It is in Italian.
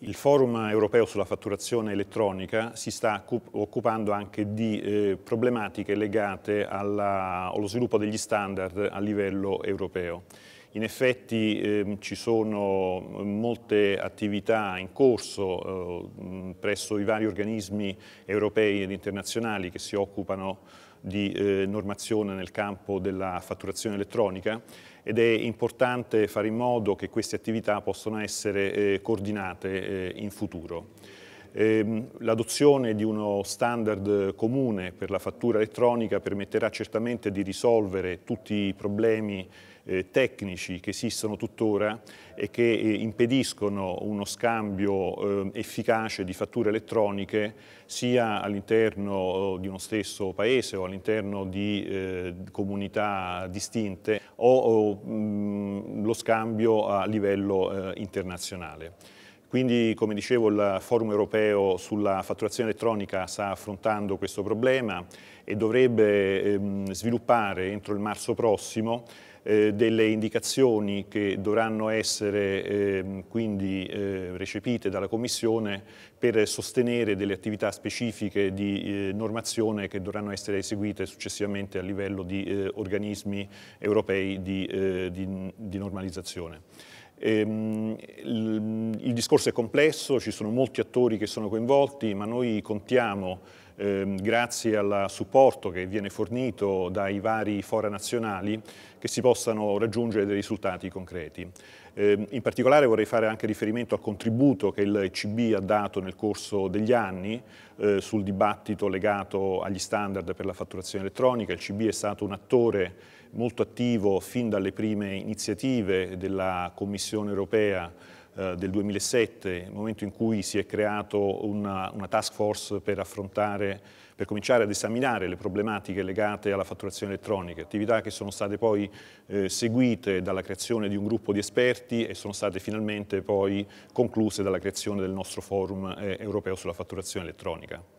Il forum europeo sulla fatturazione elettronica si sta occupando anche di eh, problematiche legate alla, allo sviluppo degli standard a livello europeo. In effetti ehm, ci sono molte attività in corso eh, mm, presso i vari organismi europei ed internazionali che si occupano di eh, normazione nel campo della fatturazione elettronica ed è importante fare in modo che queste attività possano essere eh, coordinate eh, in futuro. Ehm, l'adozione di uno standard comune per la fattura elettronica permetterà certamente di risolvere tutti i problemi eh, tecnici che esistono tuttora e che eh, impediscono uno scambio ehm, efficace di fatture elettroniche sia all'interno eh, di uno stesso paese o all'interno di comunità distinte o mm, lo scambio a livello internazionale. Quindi, come dicevo, il forum europeo sulla fatturazione elettronica sta affrontando questo problema e dovrebbe ehm, sviluppare entro il marzo prossimo eh, delle indicazioni che dovranno essere eh, quindi eh, recepite dalla Commissione per sostenere delle attività specifiche di eh, normazione che dovranno essere eseguite successivamente a livello di eh, organismi europei di, eh, di, di normalizzazione. Ehm, il, il discorso è complesso, ci sono molti attori che sono coinvolti, ma noi contiamo ehm, grazie al supporto che viene fornito dai vari fora nazionali, che si possano raggiungere dei risultati concreti. Eh, in particolare vorrei fare anche riferimento al contributo che il CB ha dato nel corso degli anni eh, sul dibattito legato agli standard per la fatturazione elettronica. Il CB è stato un attore molto attivo fin dalle prime iniziative della Commissione europea eh, del 2007, il momento in cui si è creata una, una, task force per affrontare, per cominciare ad esaminare le problematiche legate alla fatturazione elettronica, attività che sono state poi eh, seguite dalla creazione di un gruppo di esperti e sono state finalmente poi concluse dalla creazione del nostro forum eh, europeo sulla fatturazione elettronica.